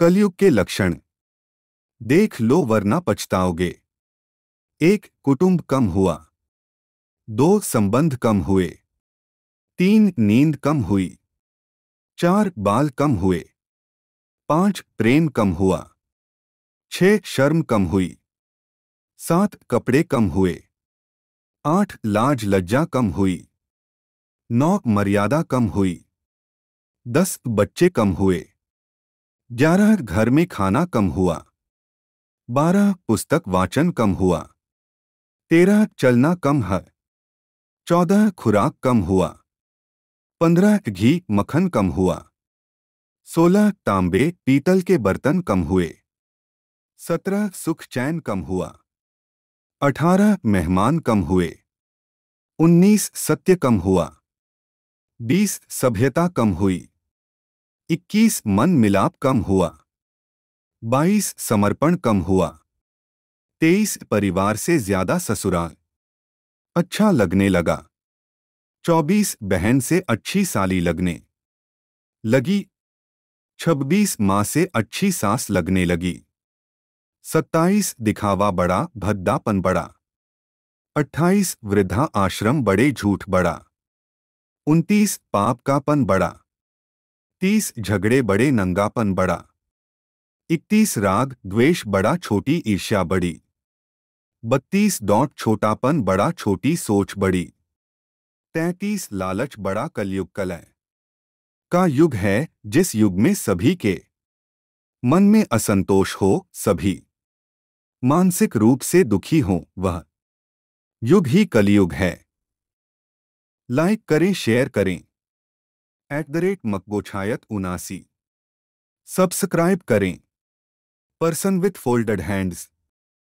कलयुग के लक्षण देख लो वरना पछताओगे एक कुटुंब कम हुआ दो संबंध कम हुए तीन नींद कम हुई चार बाल कम हुए पांच प्रेम कम हुआ छह शर्म कम हुई सात कपड़े कम हुए आठ लाज लज्जा कम हुई नौ मर्यादा कम हुई दस बच्चे कम हुए ग्यारह घर में खाना कम हुआ बारह पुस्तक वाचन कम हुआ तेरह चलना कम है चौदह खुराक कम हुआ पंद्रह घी मक्खन कम हुआ सोलह तांबे पीतल के बर्तन कम हुए सत्रह सुख चैन कम हुआ अठारह मेहमान कम हुए उन्नीस सत्य कम हुआ बीस सभ्यता कम हुई इक्कीस मन मिलाप कम हुआ बाईस समर्पण कम हुआ तेईस परिवार से ज्यादा ससुराल अच्छा लगने लगा चौबीस बहन से अच्छी साली लगने लगी छब्बीस माँ से अच्छी सांस लगने लगी सत्ताईस दिखावा बड़ा भद्दापन बड़ा अट्ठाईस वृद्धा आश्रम बड़े झूठ बड़ा उनतीस पाप का पन बड़ा तीस झगड़े बड़े नंगापन बड़ा इकतीस राग द्वेष बड़ा छोटी ईर्ष्या बड़ी बत्तीस डॉट छोटापन बड़ा छोटी सोच बड़ी तैतीस लालच बड़ा कलयुग कलय का युग है जिस युग में सभी के मन में असंतोष हो सभी मानसिक रूप से दुखी हो वह युग ही कलयुग है लाइक करें शेयर करें एट द रेट मकबोछायत उनासी सब्सक्राइब करें पर्सन विथ फोल्डेड हैंड्स